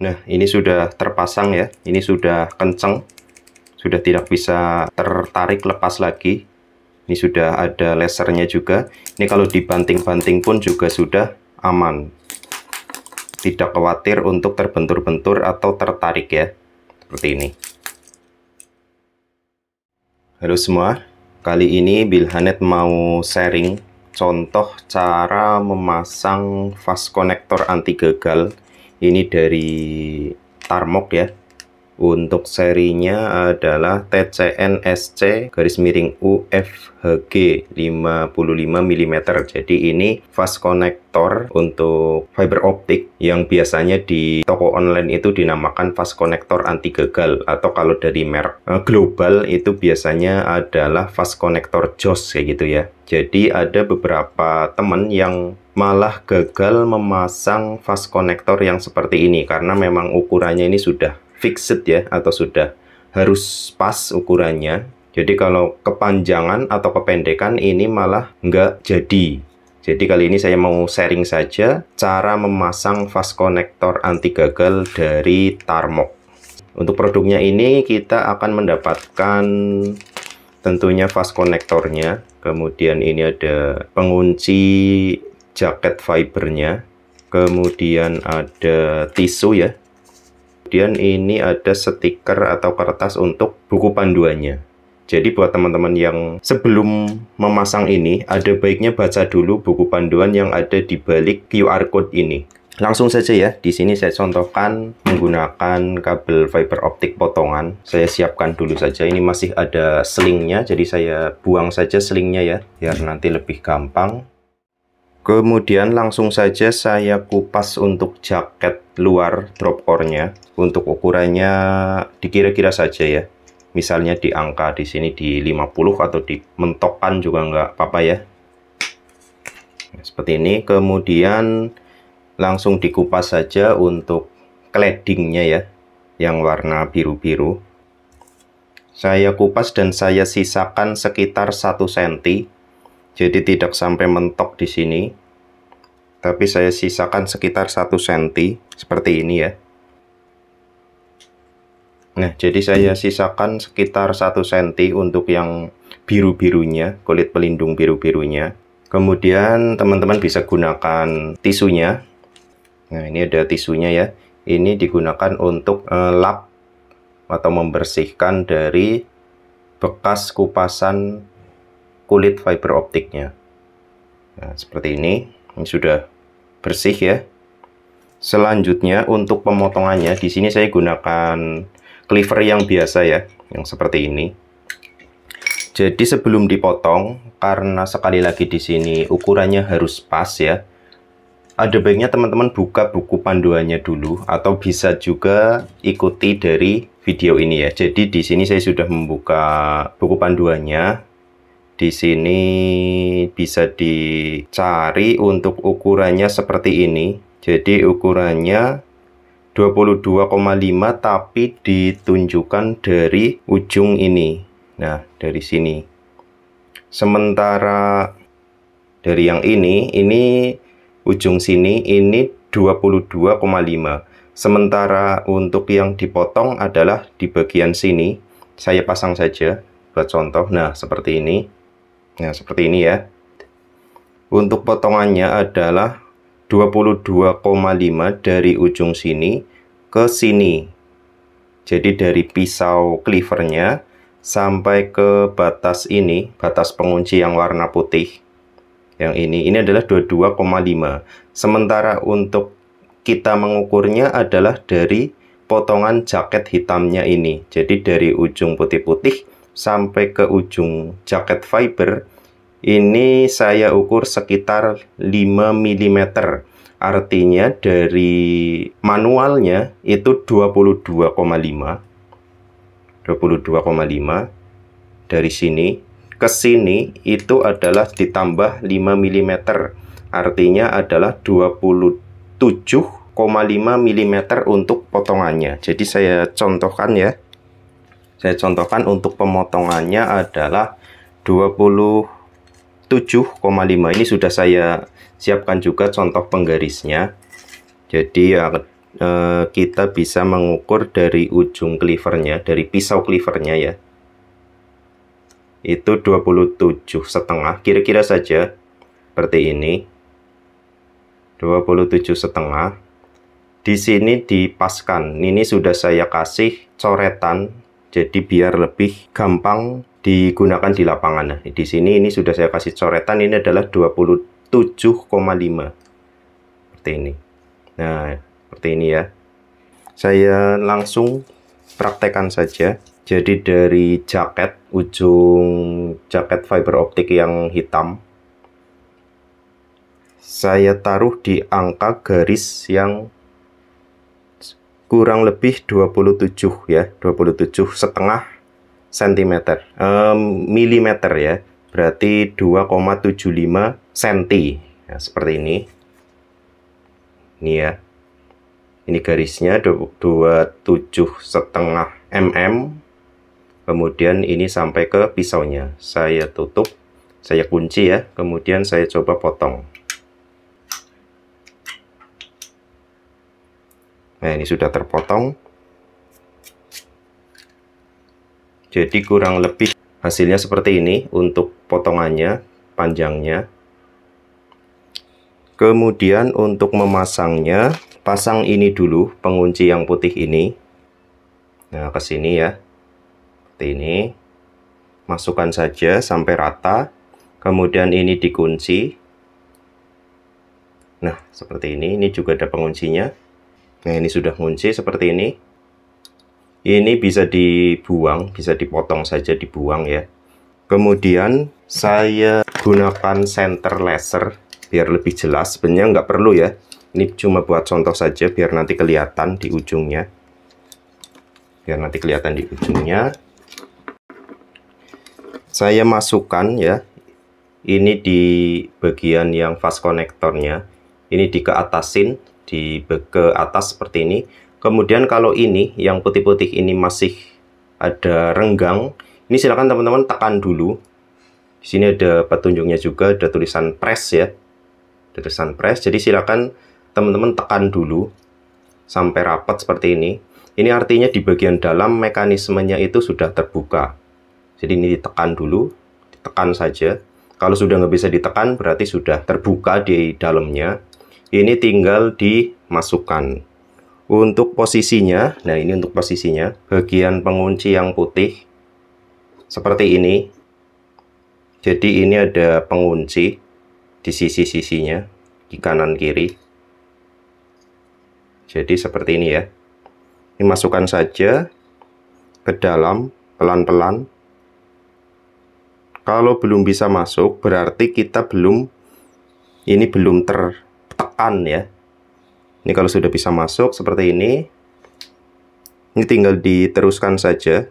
Nah, ini sudah terpasang ya. Ini sudah kenceng. Sudah tidak bisa tertarik lepas lagi. Ini sudah ada lasernya juga. Ini kalau dibanting-banting pun juga sudah aman. Tidak khawatir untuk terbentur-bentur atau tertarik ya. Seperti ini. Halo semua. Kali ini Bilhanet mau sharing contoh cara memasang fast connector anti gagal ini dari Tarmok ya untuk serinya adalah TCNSC garis miring UFHG 55 mm jadi ini fast connector untuk fiber optik yang biasanya di toko online itu dinamakan fast connector anti gagal atau kalau dari merek eh, global itu biasanya adalah fast connector JOS kayak gitu ya jadi ada beberapa teman yang malah gagal memasang fast connector yang seperti ini karena memang ukurannya ini sudah fixed ya atau sudah harus pas ukurannya jadi kalau kepanjangan atau kependekan ini malah nggak jadi jadi kali ini saya mau sharing saja cara memasang fast connector anti gagal dari Tarmok untuk produknya ini kita akan mendapatkan tentunya fast konektornya kemudian ini ada pengunci jaket fibernya kemudian ada tisu ya kemudian ini ada stiker atau kertas untuk buku panduannya jadi buat teman-teman yang sebelum memasang ini ada baiknya baca dulu buku panduan yang ada di balik QR code ini langsung saja ya di sini saya contohkan menggunakan kabel fiber optik potongan saya siapkan dulu saja ini masih ada selingnya jadi saya buang saja selingnya ya biar nanti lebih gampang Kemudian langsung saja saya kupas untuk jaket luar drop core-nya. Untuk ukurannya dikira-kira saja ya. Misalnya di angka di sini di 50 atau di mentokan juga nggak apa-apa ya. Nah, seperti ini. Kemudian langsung dikupas saja untuk claddingnya ya. Yang warna biru-biru. Saya kupas dan saya sisakan sekitar 1 cm jadi tidak sampai mentok di sini tapi saya sisakan sekitar 1 cm seperti ini ya Nah jadi saya hmm. sisakan sekitar 1 cm untuk yang biru-birunya kulit pelindung biru-birunya kemudian teman-teman bisa gunakan tisunya nah ini ada tisunya ya ini digunakan untuk eh, lap atau membersihkan dari bekas kupasan kulit fiber optiknya nah, seperti ini ini sudah bersih ya. Selanjutnya untuk pemotongannya, di sini saya gunakan cleaver yang biasa ya, yang seperti ini. Jadi sebelum dipotong, karena sekali lagi di sini ukurannya harus pas ya. Ada baiknya teman-teman buka buku panduannya dulu atau bisa juga ikuti dari video ini ya. Jadi di sini saya sudah membuka buku panduannya di sini bisa dicari untuk ukurannya seperti ini jadi ukurannya 22,5 tapi ditunjukkan dari ujung ini nah dari sini sementara dari yang ini ini ujung sini ini 22,5 sementara untuk yang dipotong adalah di bagian sini saya pasang saja buat contoh nah seperti ini Nah, seperti ini ya. Untuk potongannya adalah 22,5 dari ujung sini ke sini. Jadi dari pisau cleavernya sampai ke batas ini, batas pengunci yang warna putih. Yang ini, ini adalah 22,5. Sementara untuk kita mengukurnya adalah dari potongan jaket hitamnya ini. Jadi dari ujung putih-putih sampai ke ujung jaket fiber ini saya ukur sekitar 5 mm artinya dari manualnya itu 22,5 22,5 dari sini ke sini itu adalah ditambah 5 mm artinya adalah 27,5 mm untuk potongannya jadi saya contohkan ya saya contohkan untuk pemotongannya adalah 27,5 ini sudah saya siapkan juga contoh penggarisnya jadi ya eh, kita bisa mengukur dari ujung cleavernya dari pisau cleavernya ya itu 27 setengah kira-kira saja seperti ini 27 setengah di sini dipaskan ini sudah saya kasih coretan jadi biar lebih gampang digunakan di lapangan. Nah, di sini ini sudah saya kasih coretan ini adalah 27,5. Seperti ini. Nah, seperti ini ya. Saya langsung praktekan saja. Jadi dari jaket ujung jaket fiber optik yang hitam saya taruh di angka garis yang kurang lebih 27 ya, 27 setengah cm, um, milimeter ya, berarti 2,75 cm ya, seperti ini. Ini ya, ini garisnya 27 setengah mm, kemudian ini sampai ke pisaunya. Saya tutup, saya kunci ya, kemudian saya coba potong. Nah, ini sudah terpotong. Jadi kurang lebih hasilnya seperti ini untuk potongannya, panjangnya. Kemudian untuk memasangnya, pasang ini dulu pengunci yang putih ini. Nah, ke sini ya. Seperti ini. Masukkan saja sampai rata. Kemudian ini dikunci. Nah, seperti ini. Ini juga ada penguncinya. Nah, ini sudah ngunci seperti ini. Ini bisa dibuang, bisa dipotong saja dibuang ya. Kemudian saya gunakan center laser biar lebih jelas. Sebenarnya nggak perlu ya. Ini cuma buat contoh saja biar nanti kelihatan di ujungnya. Biar nanti kelihatan di ujungnya. Saya masukkan ya. Ini di bagian yang fast konektornya. Ini di di ke atas seperti ini. Kemudian kalau ini yang putih-putih ini masih ada renggang, ini silakan teman-teman tekan dulu. Di sini ada petunjuknya juga, ada tulisan press ya. Ada tulisan press, jadi silakan teman-teman tekan dulu sampai rapat seperti ini. Ini artinya di bagian dalam mekanismenya itu sudah terbuka. Jadi ini ditekan dulu, ditekan saja. Kalau sudah nggak bisa ditekan, berarti sudah terbuka di dalamnya ini tinggal dimasukkan untuk posisinya nah ini untuk posisinya bagian pengunci yang putih seperti ini jadi ini ada pengunci di sisi-sisinya di kanan kiri jadi seperti ini ya ini masukkan saja ke dalam pelan-pelan kalau belum bisa masuk berarti kita belum ini belum ter tekan ya. Ini kalau sudah bisa masuk seperti ini. Ini tinggal diteruskan saja.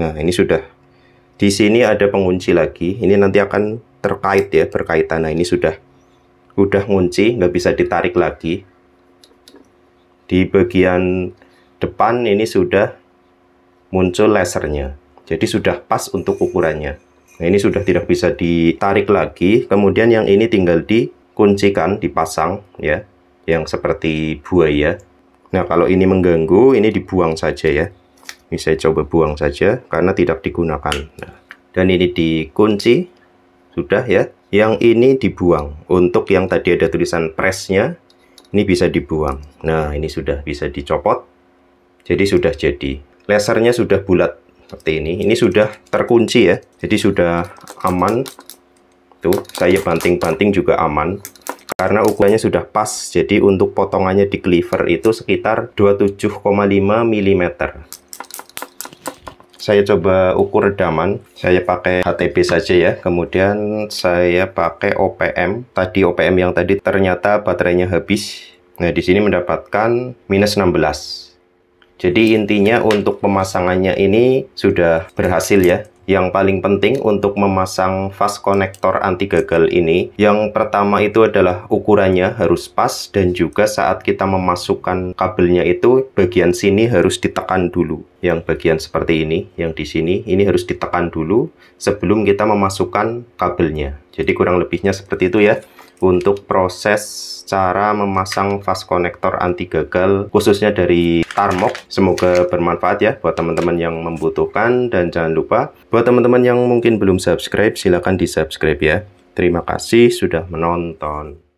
Nah, ini sudah. Di sini ada pengunci lagi. Ini nanti akan terkait ya, berkaitan. Nah, ini sudah. Udah ngunci, nggak bisa ditarik lagi. Di bagian depan ini sudah muncul lasernya. Jadi sudah pas untuk ukurannya. Nah, ini sudah tidak bisa ditarik lagi. Kemudian yang ini tinggal dikuncikan, dipasang ya, yang seperti buaya. Nah, kalau ini mengganggu, ini dibuang saja ya. Ini saya coba buang saja karena tidak digunakan. Nah, dan ini dikunci, sudah ya. Yang ini dibuang. Untuk yang tadi ada tulisan pressnya, ini bisa dibuang. Nah, ini sudah bisa dicopot. Jadi sudah jadi. Lasernya sudah bulat seperti ini ini sudah terkunci ya jadi sudah aman tuh saya banting-banting juga aman karena ukurannya sudah pas jadi untuk potongannya di cleaver itu sekitar 27,5 mm saya coba ukur redaman saya pakai HTB saja ya kemudian saya pakai OPM tadi OPM yang tadi ternyata baterainya habis nah di sini mendapatkan minus 16 jadi intinya untuk pemasangannya ini sudah berhasil ya. Yang paling penting untuk memasang fast konektor anti gagal ini, yang pertama itu adalah ukurannya harus pas dan juga saat kita memasukkan kabelnya itu bagian sini harus ditekan dulu. Yang bagian seperti ini, yang di sini, ini harus ditekan dulu sebelum kita memasukkan kabelnya. Jadi kurang lebihnya seperti itu ya untuk proses cara memasang fast connector anti gagal khususnya dari Tarmok. Semoga bermanfaat ya buat teman-teman yang membutuhkan dan jangan lupa buat teman-teman yang mungkin belum subscribe silahkan di subscribe ya. Terima kasih sudah menonton.